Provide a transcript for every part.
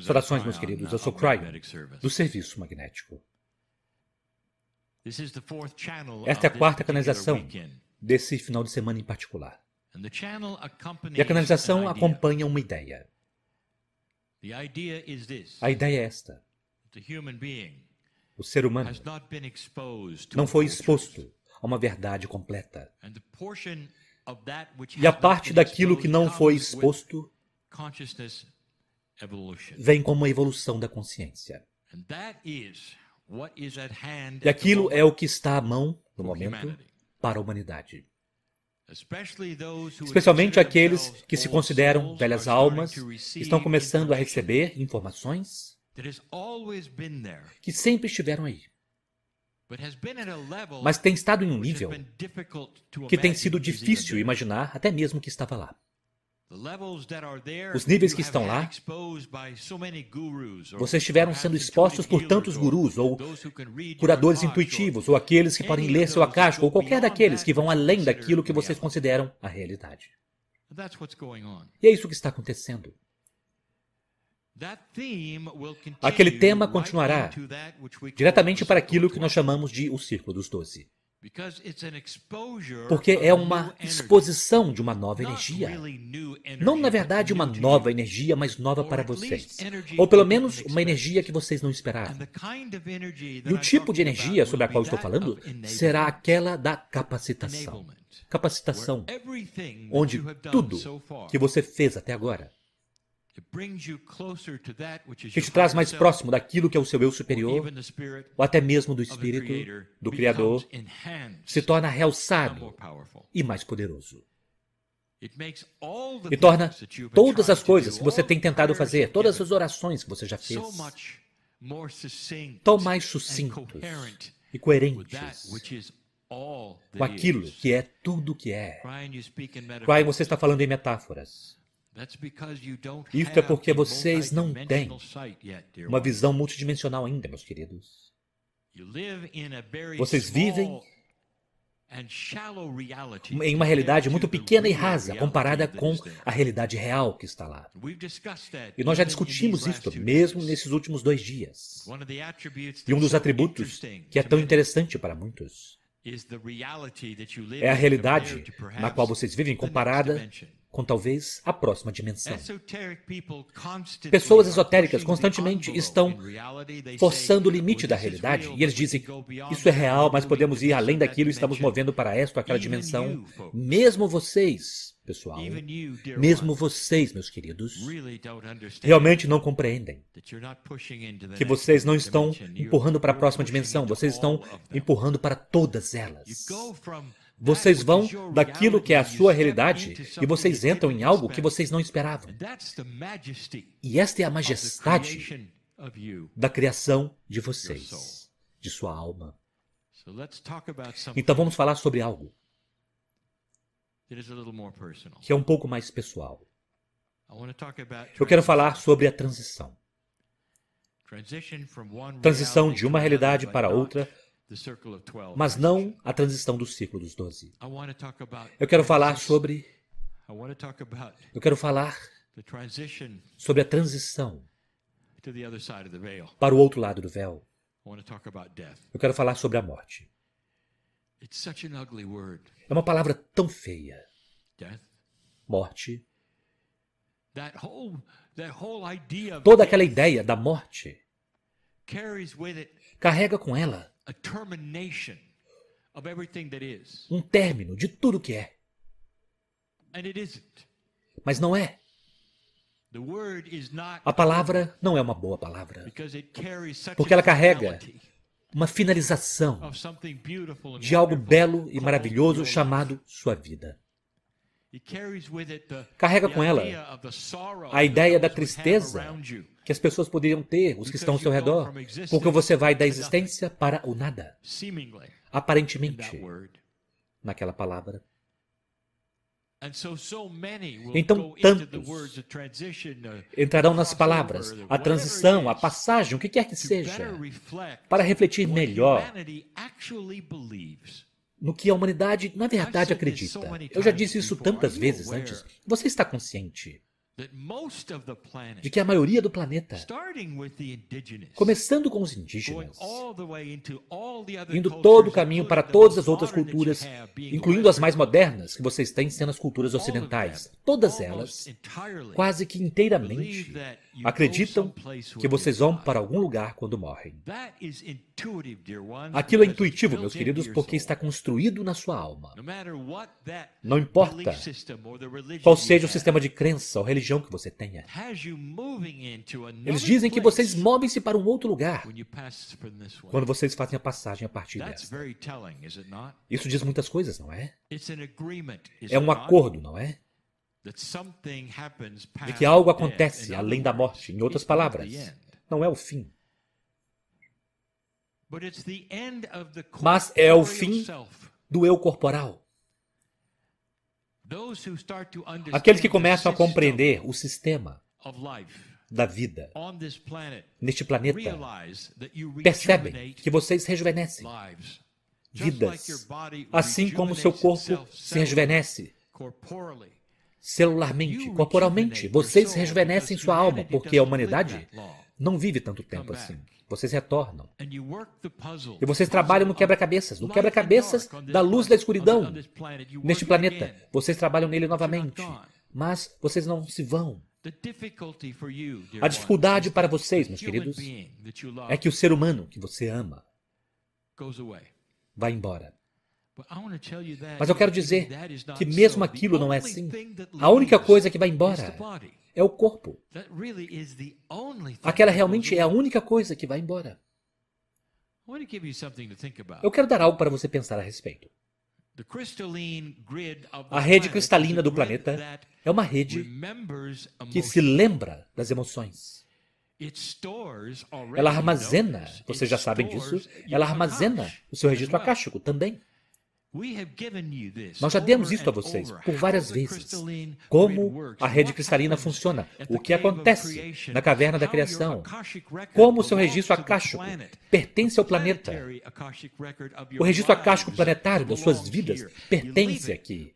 Saudações, meus queridos. Eu sou Cryon, do Serviço Magnético. Esta é a quarta canalização desse final de semana em particular. E a canalização acompanha uma ideia. A ideia é esta: o ser humano não foi exposto a uma verdade completa. E a parte daquilo que não foi exposto vem como a evolução da consciência. E aquilo é o que está à mão, no momento, para a humanidade. Especialmente aqueles que se consideram velhas almas, estão começando a receber informações que sempre estiveram aí. Mas tem estado em um nível que tem sido difícil imaginar até mesmo que estava lá. Os níveis que estão lá, vocês estiveram sendo expostos por tantos gurus, ou curadores intuitivos, ou aqueles que podem ler seu akashico, ou qualquer daqueles que vão além daquilo que vocês consideram a realidade. E é isso que está acontecendo. Aquele tema continuará diretamente para aquilo que nós chamamos de o Círculo dos Doze. Porque é uma exposição de uma nova energia. Não, na verdade, uma nova energia, mas nova para vocês. Ou pelo menos uma energia que vocês não esperavam. E o tipo de energia sobre a qual estou falando será aquela da capacitação. Capacitação, onde tudo que você fez até agora que te traz mais próximo daquilo que é o seu eu superior, ou até mesmo do Espírito, do Criador, se torna realçado e mais poderoso. E torna todas as coisas que você tem tentado fazer, todas as orações que você já fez, tão mais sucintos e coerentes com aquilo que é tudo que é. Brian, você está falando em metáforas. Isto é porque vocês não têm uma visão multidimensional ainda, meus queridos. Vocês vivem em uma realidade muito pequena e rasa comparada com a realidade real que está lá. E nós já discutimos isto mesmo nesses últimos dois dias. E um dos atributos que é tão interessante para muitos é a realidade na qual vocês vivem comparada com talvez a próxima dimensão. Pessoas esotéricas constantemente estão forçando o oh, limite da realidade e eles dizem: isso é real, mas podemos ir além daquilo, e estamos movendo para esta ou aquela dimensão. Mesmo vocês, pessoal, mesmo vocês, meus queridos, realmente não compreendem que vocês não estão empurrando para a próxima dimensão, vocês estão empurrando para todas elas. Vocês vão daquilo que é a sua realidade e vocês entram em algo que vocês não esperavam. E esta é a majestade da criação de vocês, de sua alma. Então vamos falar sobre algo que é um pouco mais pessoal. Eu quero falar sobre a transição. Transição de uma realidade para outra mas não a transição do ciclo dos doze. Eu quero falar sobre. Eu quero falar sobre a transição para o outro lado do véu. Eu quero falar sobre a morte. É uma palavra tão feia. Morte. Toda aquela ideia da morte carrega com ela um término de tudo que é. Mas não é. A palavra não é uma boa palavra, porque ela carrega uma finalização de algo belo e maravilhoso chamado sua vida. Carrega com ela a ideia da tristeza que as pessoas poderiam ter, os que estão ao seu redor, porque você vai da existência para o nada, aparentemente, naquela palavra. Então, tantos entrarão nas palavras, a transição, a passagem, o que quer que seja, para refletir melhor no que a humanidade, na verdade, acredita. Eu já disse então, isso tantas vezes antes. Você está consciente de que a maioria do planeta, começando com os indígenas, indo todo o caminho para todas as outras culturas, incluindo as mais modernas que vocês têm sendo as culturas ocidentais, todas elas, quase que inteiramente, acreditam que vocês vão para algum lugar quando morrem. Aquilo é intuitivo, meus queridos, porque está construído na sua alma. Não importa qual seja o sistema de crença ou religião religião que você tenha. Eles dizem que vocês movem-se para um outro lugar quando vocês fazem a passagem a partir dessa. Isso diz muitas coisas, não é? É um acordo, não é? De que algo acontece além da morte, em outras palavras, não é o fim. Mas é o fim do eu corporal. Aqueles que começam a compreender o sistema da vida neste planeta percebem que vocês rejuvenescem vidas, assim como seu corpo se rejuvenesce celularmente, corporalmente. Vocês rejuvenescem sua alma, porque a humanidade não vive tanto tempo assim. Vocês retornam. E vocês trabalham no quebra-cabeças, no quebra-cabeças da luz da escuridão. Neste planeta, vocês trabalham nele novamente, mas vocês não se vão. A dificuldade para vocês, meus queridos, é que o ser humano que você ama vai embora. Mas eu quero dizer que mesmo aquilo não é assim. A única coisa que vai embora é o corpo. Aquela realmente é a única coisa que vai embora. Eu quero dar algo para você pensar a respeito. A rede cristalina do planeta é uma rede que se lembra das emoções. Ela armazena, vocês já sabem disso, ela armazena o seu registro akáshico também. Nós já demos isso a vocês por várias vezes. Como a rede cristalina funciona, o que acontece na caverna da criação, como o seu registro akáshico pertence ao planeta. O registro akáshico planetário das suas vidas pertence aqui.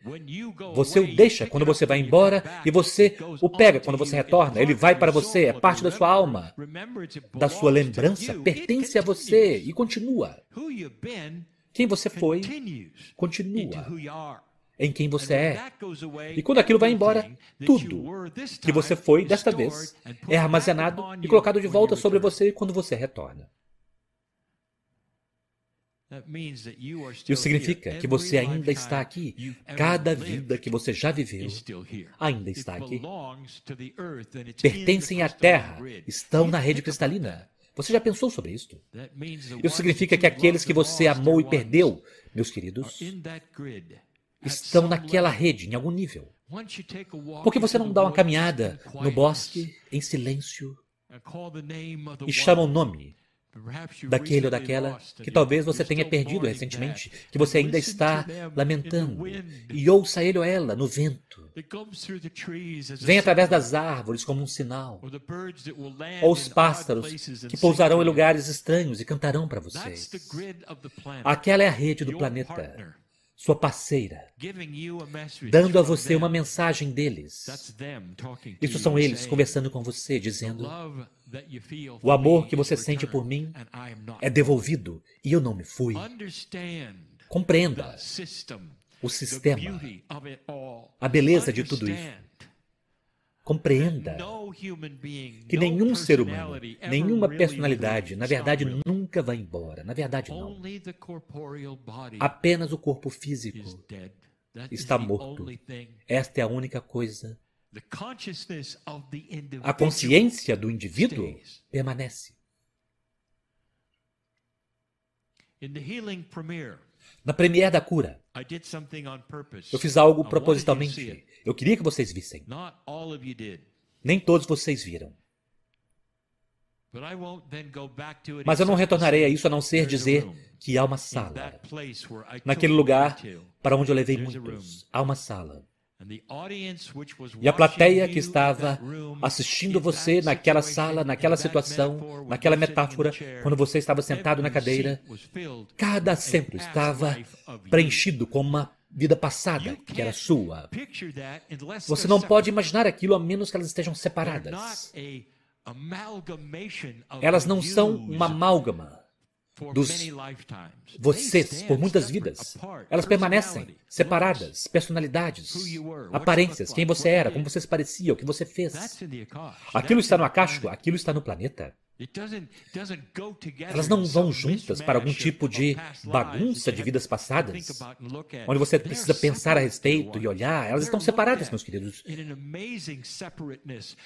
Você o deixa quando você vai embora e você o pega quando você retorna. Ele vai para você, é parte da sua alma, da sua lembrança, pertence a você e continua. Quem você foi continua em quem você é. E quando aquilo vai embora, tudo que você foi desta vez é armazenado e colocado de volta sobre você quando você retorna. Isso significa que você ainda está aqui. Cada vida que você já viveu ainda está aqui. Pertencem à Terra, estão na rede cristalina. Você já pensou sobre isto? Isso significa que aqueles que você amou e perdeu, meus queridos, estão naquela rede, em algum nível. Por que você não dá uma caminhada no bosque, em silêncio, e chama o nome daquele ou daquela que talvez você tenha perdido recentemente, que você ainda está lamentando, e ouça ele ou ela no vento. Vem através das árvores como um sinal, ou os pássaros que pousarão em lugares estranhos e cantarão para vocês. Aquela é a rede do planeta sua parceira, dando a você uma mensagem deles. Isso são eles conversando com você, dizendo: O amor que você sente por mim é devolvido e eu não me fui. Compreenda o sistema, a beleza de tudo isso Compreenda que nenhum ser humano, nenhuma personalidade, na verdade, nunca vai embora. Na verdade, não. Apenas o corpo físico está morto. Esta é a única coisa. A consciência do indivíduo permanece. Na Premiere da Cura, eu fiz algo propositalmente. Eu queria que vocês vissem. Nem todos vocês viram. Mas eu não retornarei a isso a não ser dizer que há uma sala. Naquele lugar para onde eu levei muitos, há uma sala e a plateia que estava assistindo você naquela sala, naquela situação, naquela metáfora, quando você estava sentado na cadeira, cada assento estava preenchido com uma vida passada que era sua. Você não pode imaginar aquilo a menos que elas estejam separadas. Elas não são uma amálgama dos vocês por muitas vidas. Elas permanecem separadas, personalidades, aparências, quem você era, como você se parecia, o que você fez. Aquilo está no Akashico, aquilo está no planeta. Elas não vão juntas para algum tipo de bagunça de vidas passadas, onde você precisa pensar a respeito e olhar. Elas estão separadas, meus queridos.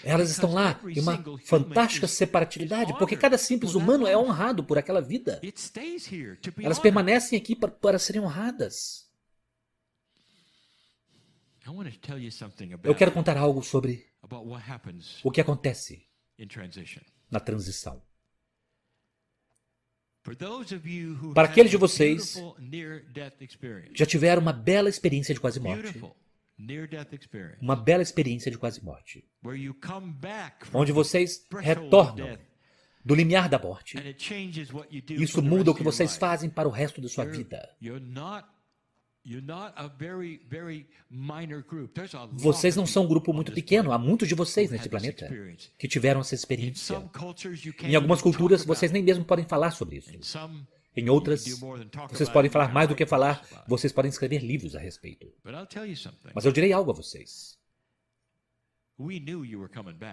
Elas estão lá em uma fantástica separatividade, porque cada simples humano é honrado por aquela vida. Elas permanecem aqui para, para serem honradas. Eu quero contar algo sobre o que acontece na transição. Para aqueles de vocês que já tiveram uma bela experiência de quase morte, uma bela experiência de quase morte, onde vocês retornam do limiar da morte, isso muda o que vocês fazem para o resto da sua vida. Vocês não são um grupo muito pequeno, há muitos de vocês neste planeta que tiveram essa experiência. Em algumas culturas, vocês nem mesmo podem falar sobre isso. Em outras, vocês podem falar mais do que falar, vocês podem escrever livros a respeito. Mas eu direi algo a vocês.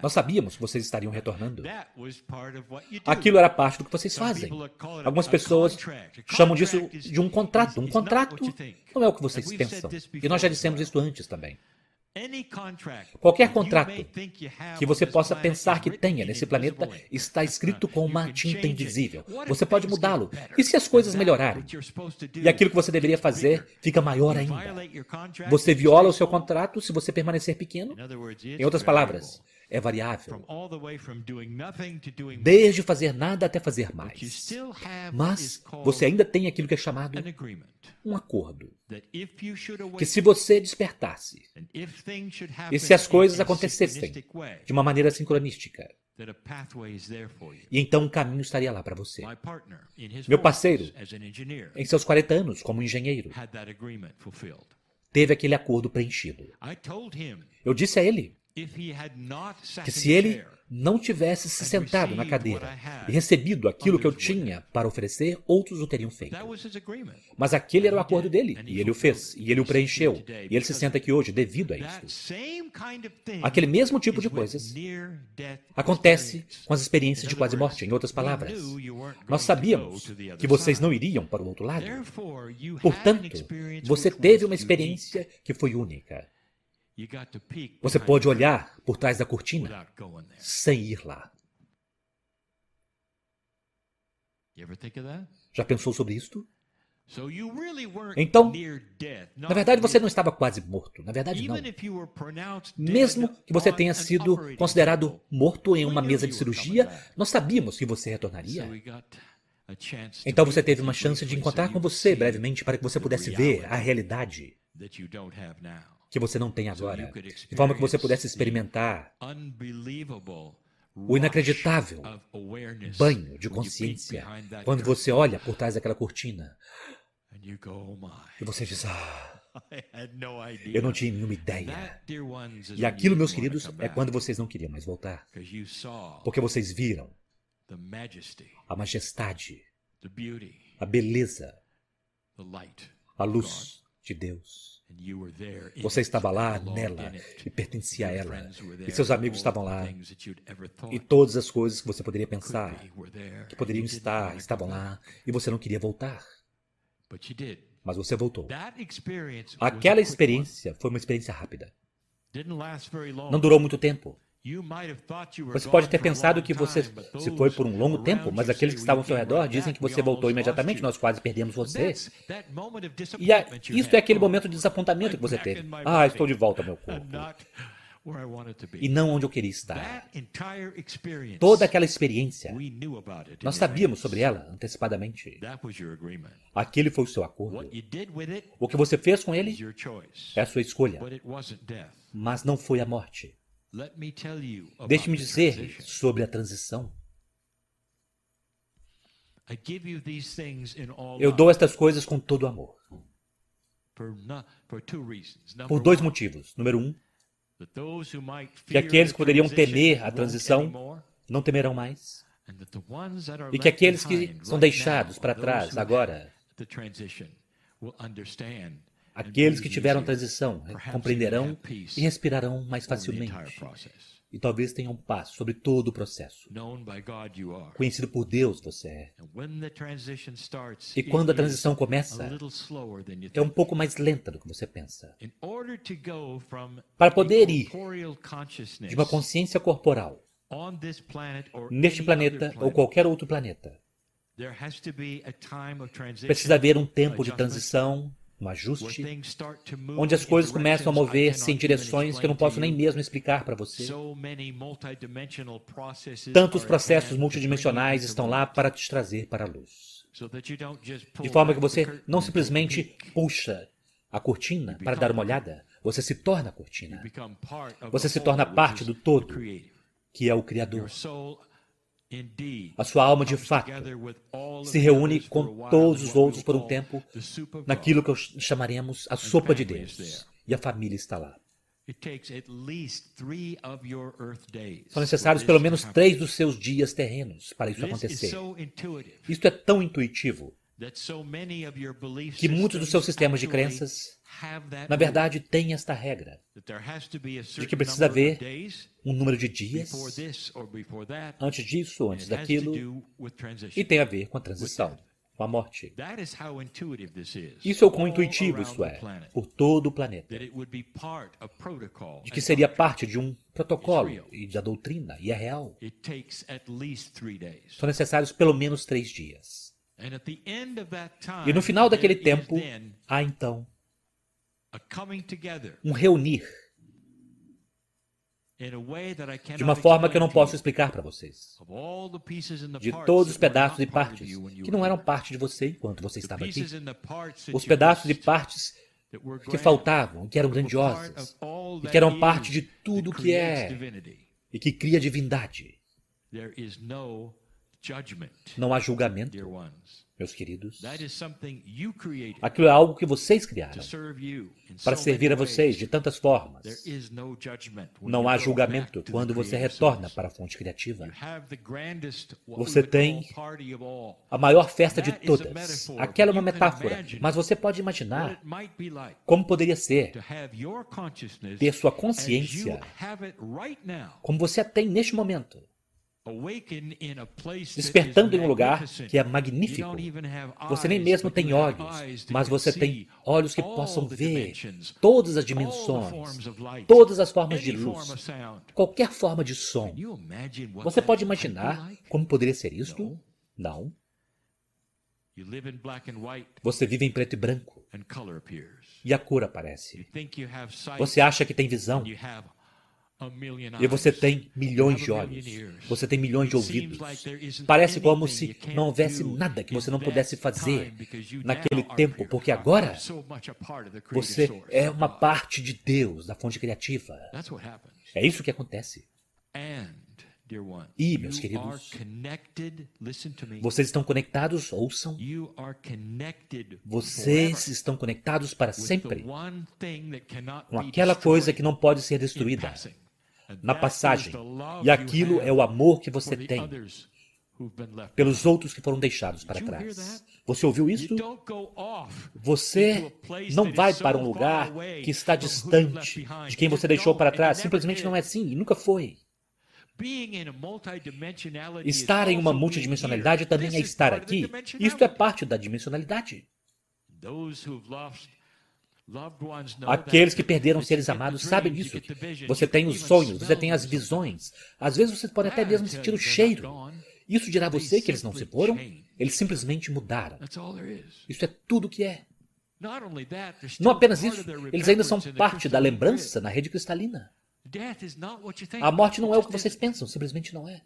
Nós sabíamos que vocês estariam retornando. Aquilo era parte do que vocês fazem. Algumas pessoas chamam disso de um contrato. Um contrato não é o que vocês pensam. E nós já dissemos isso antes também. Qualquer contrato que você possa pensar que tenha nesse planeta está escrito com uma tinta invisível. Você pode mudá-lo. E se as coisas melhorarem? E aquilo que você deveria fazer fica maior ainda. Você viola o seu contrato se você permanecer pequeno? Em outras palavras, é variável. Desde fazer nada até fazer mais. Mas você ainda tem aquilo que é chamado um acordo. Que se você despertasse, e se as coisas acontecessem de uma maneira sincronística, e então um caminho estaria lá para você. Meu parceiro, em seus 40 anos como engenheiro, teve aquele acordo preenchido. Eu disse a ele que se ele não tivesse se sentado na cadeira e recebido aquilo que eu tinha para oferecer, outros o teriam feito. Mas aquele era o acordo dele, e ele o fez, e ele o preencheu, e ele se senta aqui hoje devido a isso. Aquele mesmo tipo de coisas acontece com as experiências de quase morte, em outras palavras. Nós sabíamos que vocês não iriam para o outro lado. Portanto, você teve uma experiência que foi única. Você pode olhar por trás da cortina sem ir lá. Já pensou sobre isto? Então, na verdade você não estava quase morto. Na verdade, não. Mesmo que você tenha sido considerado morto em uma mesa de cirurgia, nós sabíamos que você retornaria. Então você teve uma chance de encontrar com você brevemente para que você pudesse ver a realidade que você não tem agora, de forma que você pudesse experimentar o inacreditável banho de consciência quando você olha por trás daquela cortina oh e você diz: Ah, eu não tinha nenhuma ideia. E aquilo, meus queridos, é quando vocês não queriam mais voltar, porque vocês viram a majestade, a beleza, a luz de Deus. Você estava lá nela e pertencia a ela. E seus amigos estavam lá. E todas as coisas que você poderia pensar que poderiam estar estavam lá e você não queria voltar. Mas você voltou. Aquela experiência foi uma experiência rápida. Não durou muito tempo. Você pode ter pensado que você se foi por um longo tempo, mas aqueles que estavam ao seu redor dizem que você voltou imediatamente, nós quase perdemos você. E a, isso é aquele momento de desapontamento que você teve. Ah, estou de volta ao meu corpo. E não onde eu queria estar. Toda aquela experiência, nós sabíamos sobre ela antecipadamente. Aquele foi o seu acordo. O que você fez com ele é a sua escolha, mas não foi a morte. Deixe-me dizer sobre a transição. Eu dou estas coisas com todo amor. Por dois motivos. Número um, que aqueles que poderiam temer a transição não temerão mais. E que aqueles que são deixados para trás agora Aqueles que tiveram transição compreenderão e respirarão mais facilmente. E talvez tenham paz sobre todo o processo. Conhecido por Deus você é. E quando a transição começa, é um pouco mais lenta do que você pensa. Para poder ir de uma consciência corporal neste planeta ou qualquer outro planeta, precisa haver um tempo de transição um ajuste, onde as coisas começam a mover-se em direções que eu não posso nem mesmo explicar para você. Tantos processos multidimensionais estão lá para te trazer para a luz. De forma que você não simplesmente puxa a cortina para dar uma olhada, você se torna a cortina. Você se torna parte do todo, que é o Criador. A sua alma de fato se reúne com todos os outros por um tempo naquilo que chamaremos a sopa de Deus. E a família está lá. São necessários pelo menos três dos seus dias terrenos para isso acontecer. Isto é tão intuitivo que muitos dos seus sistemas de crenças, na verdade, têm esta regra de que precisa haver um número de dias antes disso ou antes daquilo, e tem a ver com a transição, com a morte. Isso é o quão intuitivo isso é, por todo o planeta, de que seria parte de um protocolo e da doutrina, e é real. São necessários pelo menos três dias. E no final daquele tempo, há então um reunir de uma forma que eu não posso explicar para vocês. De todos os pedaços e partes que não eram parte de você enquanto você estava aqui. Os pedaços e partes que faltavam, que eram grandiosas, e que eram parte de tudo que é e que cria divindade. Não há julgamento, meus queridos. Aquilo é algo que vocês criaram para servir a vocês de tantas formas. Não há julgamento quando você retorna para a fonte criativa. Você tem a maior festa de todas. Aquela é uma metáfora, mas você pode imaginar como poderia ser ter sua consciência como você a tem neste momento despertando em um lugar que é magnífico. Você nem mesmo tem olhos, mas você tem olhos que possam ver todas as dimensões, todas as formas de luz, qualquer forma de som. Você pode imaginar como poderia ser isto? Não. Você vive em preto e branco e a cor aparece. Você acha que tem visão, e você tem milhões de olhos, você tem milhões de ouvidos. Parece como se não houvesse nada que você não pudesse fazer naquele tempo, porque agora você é uma parte de Deus, da fonte criativa. É isso que acontece. E, meus queridos, vocês estão conectados, ouçam. Vocês estão conectados para sempre com aquela coisa que não pode ser destruída na passagem. E aquilo é o amor que você tem pelos outros que foram deixados para trás. Você ouviu isso? Você não vai para um lugar que está distante de quem você deixou para trás. Simplesmente não é assim e nunca foi. Estar em uma multidimensionalidade também é estar aqui. Isto é parte da dimensionalidade. Aqueles que perderam seres amados sabem disso. Você tem os sonhos, você tem as visões. Às vezes você pode até mesmo sentir o cheiro. Isso dirá a você que eles não se foram? Eles simplesmente mudaram. Isso é tudo o que é. Não apenas isso, eles ainda são parte da lembrança na rede cristalina. A morte não é o que vocês pensam, simplesmente não é.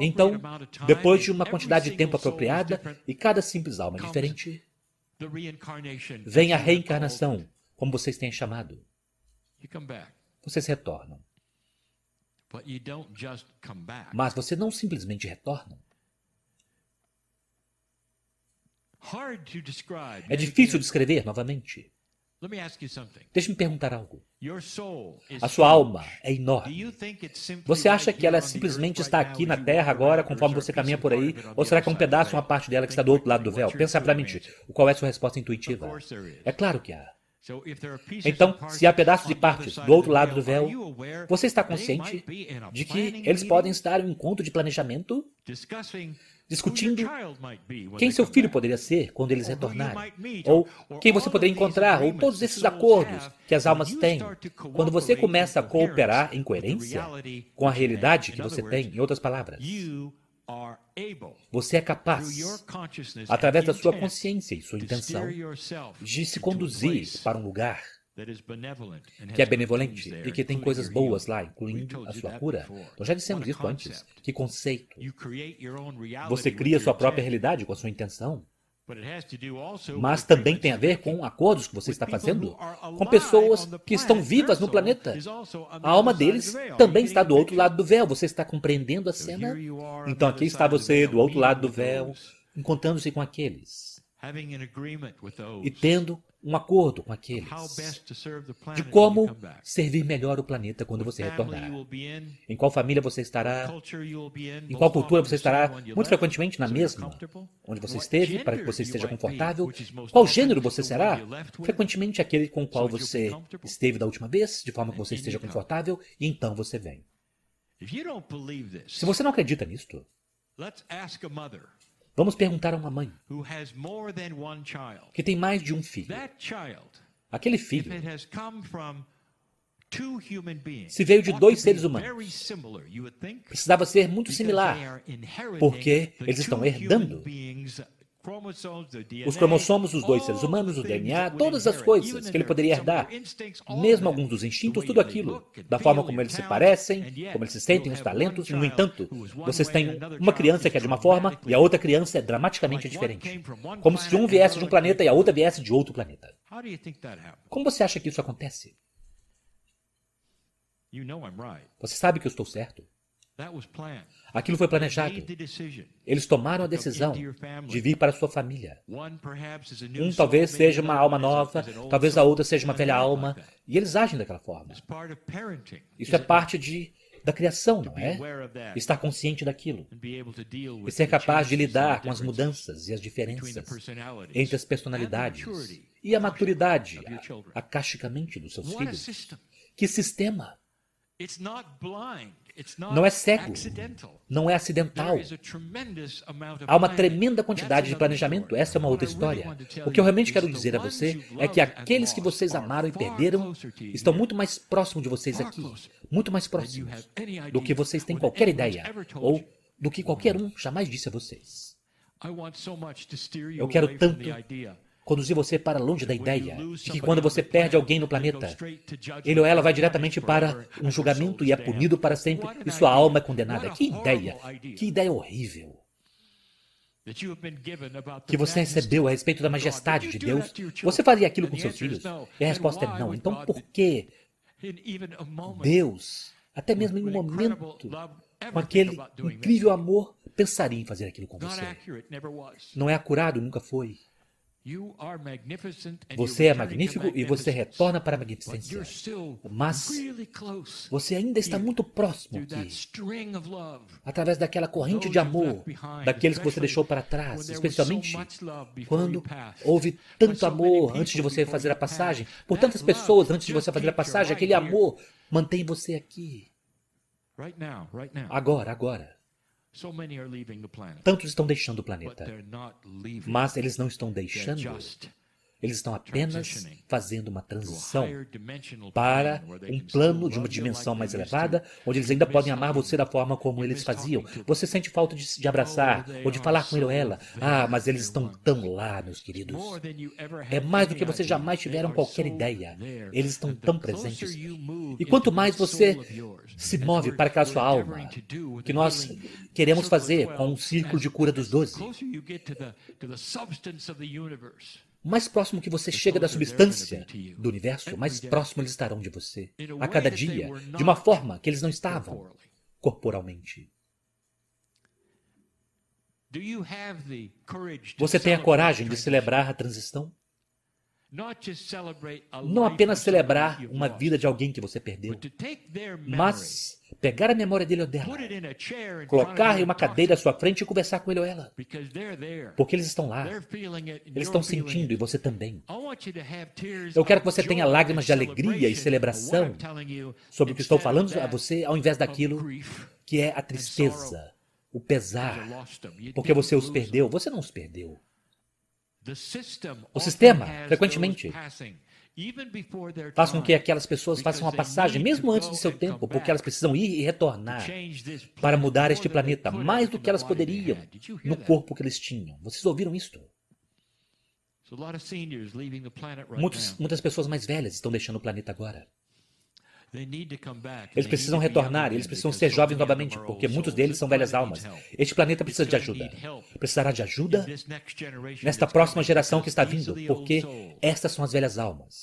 Então, depois de uma quantidade de tempo apropriada e cada simples alma é diferente, Vem a reencarnação, como vocês têm chamado. Vocês retornam. Mas você não simplesmente retorna. É difícil descrever novamente Deixe-me perguntar algo. A sua alma é enorme. Você acha que ela simplesmente está aqui na Terra agora, conforme você caminha por aí? Ou será que é um pedaço, uma parte dela que está do outro lado do véu? Pensa rapidamente. Qual é a sua resposta intuitiva? É claro que há. Então, se há pedaços e partes do outro lado do véu, você está consciente de que eles podem estar em um encontro de planejamento discutindo quem seu filho poderia ser quando eles retornarem, ou quem você poderia encontrar, ou todos esses acordos que as almas têm. Quando você começa a cooperar em coerência com a realidade que você tem, em outras palavras, você é capaz, através da sua consciência e sua intenção, de se conduzir para um lugar que é benevolente e que tem coisas boas lá, incluindo a sua cura. Nós então já dissemos isso antes. Que conceito! Você cria sua própria realidade com a sua intenção. Mas também tem a ver com acordos que você está fazendo com pessoas que estão vivas no planeta. A alma deles também está do outro lado do véu. Você está compreendendo a cena? Então aqui está você, do outro lado do véu, encontrando-se com aqueles e tendo um acordo com aqueles de como servir melhor o planeta quando você retornar. Em qual família você estará, em qual cultura você estará, muito frequentemente na mesma, onde você esteve, para que você esteja confortável. Qual gênero você será, frequentemente aquele com o qual você esteve da última vez, de forma que você esteja confortável, e então você vem. Se você não acredita nisto, Vamos perguntar a uma mãe que tem mais de um filho. Aquele filho, se veio de dois seres humanos, precisava ser muito similar, porque eles estão herdando os cromossomos dos dois seres humanos, o DNA, todas as coisas que ele poderia herdar, mesmo alguns dos instintos, tudo aquilo, da forma como eles se parecem, como eles se sentem, os talentos, e, no entanto, vocês têm uma criança que é de uma forma e a outra criança é dramaticamente diferente. Como se um viesse de um planeta e a outra viesse de outro planeta. Como você acha que isso acontece? Você sabe que eu estou certo. Aquilo foi planejado. Eles tomaram a decisão de vir para sua família. Um talvez seja uma alma nova, talvez a outra seja uma velha alma, e eles agem daquela forma. Isso é parte de da criação, não é? Estar consciente daquilo e ser capaz de lidar com as mudanças e as diferenças entre as personalidades e a maturidade acasticamente dos seus filhos. Que sistema! não é cego, não é acidental. Há uma tremenda quantidade de planejamento, essa é uma outra história. O que eu realmente quero dizer a você é que aqueles que vocês amaram e perderam estão muito mais próximos de vocês aqui, muito mais próximos do que vocês têm qualquer ideia ou do que qualquer um jamais disse a vocês. Eu quero tanto conduzir você para longe da ideia de que quando você perde alguém no planeta, ele ou ela vai diretamente para um julgamento e é punido para sempre e sua alma é condenada. Que ideia! Que ideia horrível! que você recebeu a respeito da majestade de Deus? Você faria aquilo com seus filhos? E a resposta é não. Então por que Deus, até mesmo em um momento, com aquele incrível amor, pensaria em fazer aquilo com você? Não é acurado, nunca foi. Você é magnífico e você retorna para a magnificência. Mas você ainda está muito próximo aqui, através daquela corrente de amor, daqueles que você deixou para trás, especialmente quando houve tanto amor antes de você fazer a passagem, por tantas pessoas antes de você fazer a passagem, aquele amor mantém você aqui. Agora, agora. Tantos estão deixando o planeta, mas eles não estão deixando eles estão apenas fazendo uma transição para um plano de uma dimensão mais elevada, onde eles ainda podem amar você da forma como eles faziam. Você sente falta de, de abraçar oh, ou de falar com ele ou oh, ela. Ah, mas eles estão tão lá, meus queridos. É mais do que vocês jamais tiveram qualquer ideia. Eles estão tão presentes. E quanto mais você se move para aquela sua alma, que nós queremos fazer com o um círculo de cura dos doze, o mais próximo que você chega da substância do universo, mais próximo eles estarão de você, a cada dia, de uma forma que eles não estavam corporalmente. Você tem a coragem de celebrar a transição? Não apenas celebrar uma vida de alguém que você perdeu, mas pegar a memória dele ou dela, colocar em uma cadeira à sua frente e conversar com ele ou ela. Porque eles estão lá, eles estão sentindo e você também. Eu quero que você tenha lágrimas de alegria e celebração sobre o que estou falando a você, ao invés daquilo que é a tristeza, o pesar, porque você os perdeu. Você não os perdeu. O sistema, frequentemente, faz com que aquelas pessoas façam a passagem, mesmo antes de seu tempo, porque elas precisam ir e retornar para mudar este planeta, mais do que elas poderiam no corpo que eles tinham. Vocês ouviram isto? Muitos, muitas pessoas mais velhas estão deixando o planeta agora. Eles precisam retornar, eles precisam ser jovens novamente, porque muitos deles são velhas almas. Este planeta precisa de ajuda. Precisará de ajuda nesta próxima geração que está vindo, porque estas são as velhas almas,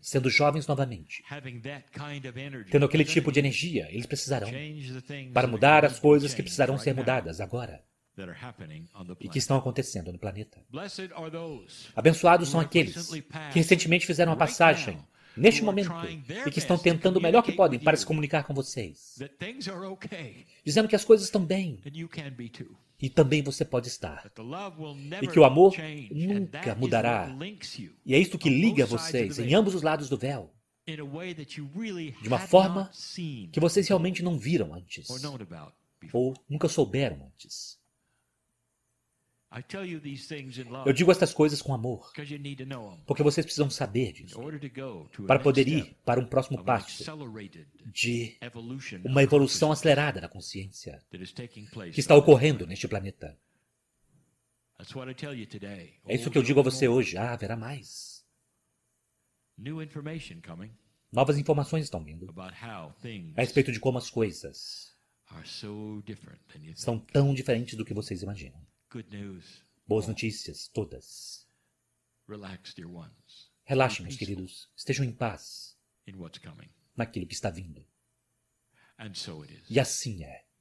sendo jovens novamente, tendo aquele tipo de energia, eles precisarão para mudar as coisas que precisarão ser mudadas agora e que estão acontecendo no planeta. Abençoados são aqueles que recentemente fizeram a passagem neste momento e que estão tentando o melhor que podem para se comunicar com vocês, dizendo que as coisas estão bem e também você pode estar. E que o amor nunca mudará. E é isto que liga vocês em ambos os lados do véu de uma forma que vocês realmente não viram antes ou nunca souberam antes. Eu digo estas coisas com amor, porque vocês precisam saber disso, para poder ir para um próximo passo de uma evolução acelerada da consciência que está ocorrendo neste planeta. É isso que eu digo a você hoje. Ah, haverá mais. Novas informações estão vindo a respeito de como as coisas são tão diferentes do que vocês imaginam. Boas notícias, todas. Relaxem, meus queridos. Estejam em paz naquilo que está vindo. E assim é.